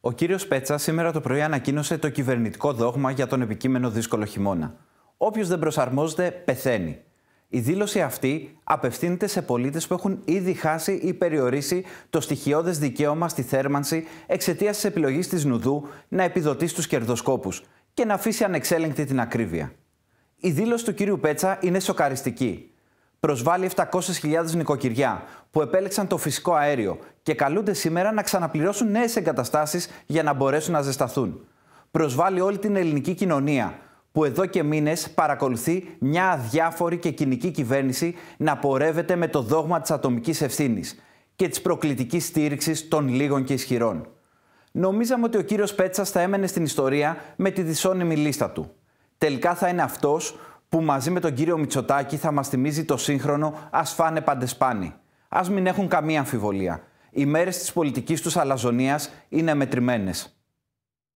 Ο κύριος Πέτσα σήμερα το πρωί ανακοίνωσε το κυβερνητικό δόγμα για τον επικείμενο δύσκολο χειμώνα. Όποιος δεν προσαρμόζεται, πεθαίνει. Η δήλωση αυτή απευθύνεται σε πολίτες που έχουν ήδη χάσει ή περιορίσει το στοιχειώδες δικαίωμα στη θέρμανση εξαιτίας της επιλογής της Νουδού να επιδοτήσει του κερδοσκόπους και να αφήσει ανεξέλεγκτη την ακρίβεια. Η δήλωση του κύριου Πέτσα είναι σοκαριστική προσβάλλει 700.000 νοικοκυριά που επέλεξαν το φυσικό αέριο και καλούνται σήμερα να ξαναπληρώσουν νέες εγκαταστάσεις για να μπορέσουν να ζεσταθούν. Προσβάλλει όλη την ελληνική κοινωνία που εδώ και μήνες παρακολουθεί μια αδιάφορη και κοινική κυβέρνηση να πορεύεται με το δόγμα της ατομικής ευθύνης και της προκλητικής στήριξης των λίγων και ισχυρών. Νομίζαμε ότι ο κύριος Πέτσας θα έμενε στην ιστορία με τη δυσώνυμη λίστα του. Τελικά θα είναι αυτός που μαζί με τον κύριο Μητσοτάκη θα μας θυμίζει το σύγχρονο «Ας φάνε παντεσπάνι». Ας μην έχουν καμία αμφιβολία. Οι μέρες της πολιτικής τους αλαζονίας είναι μετρημένες.